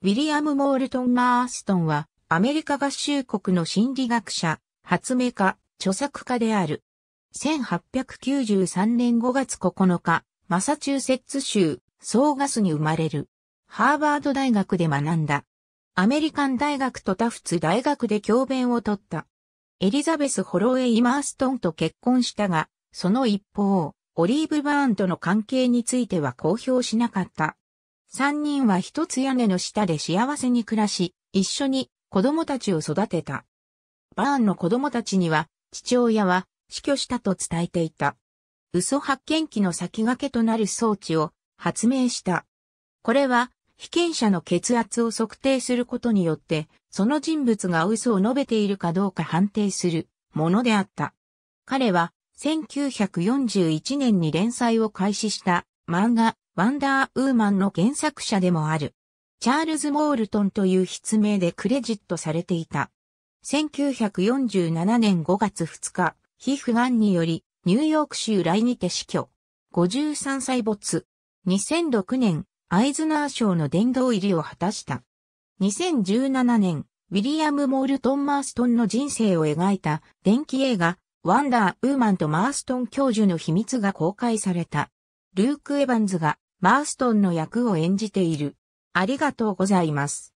ウィリアム・モールトン・マーストンは、アメリカ合衆国の心理学者、発明家、著作家である。1893年5月9日、マサチューセッツ州、ソーガスに生まれる。ハーバード大学で学んだ。アメリカン大学とタフツ大学で教鞭を取った。エリザベス・ホロウェイ・マーストンと結婚したが、その一方、オリーブ・バーンとの関係については公表しなかった。三人は一つ屋根の下で幸せに暮らし、一緒に子供たちを育てた。バーンの子供たちには、父親は死去したと伝えていた。嘘発見器の先駆けとなる装置を発明した。これは、被験者の血圧を測定することによって、その人物が嘘を述べているかどうか判定するものであった。彼は、1941年に連載を開始した漫画、ワンダーウーマンの原作者でもある。チャールズ・モールトンという筆名でクレジットされていた。1947年5月2日、皮膚癌により、ニューヨーク州来にて死去。53歳没。2006年、アイズナー賞の殿堂入りを果たした。2017年、ウィリアム・モールトン・マーストンの人生を描いた電気映画、ワンダー・ウーマンとマーストン教授の秘密が公開された。ルーク・エヴァンズがマーストンの役を演じている。ありがとうございます。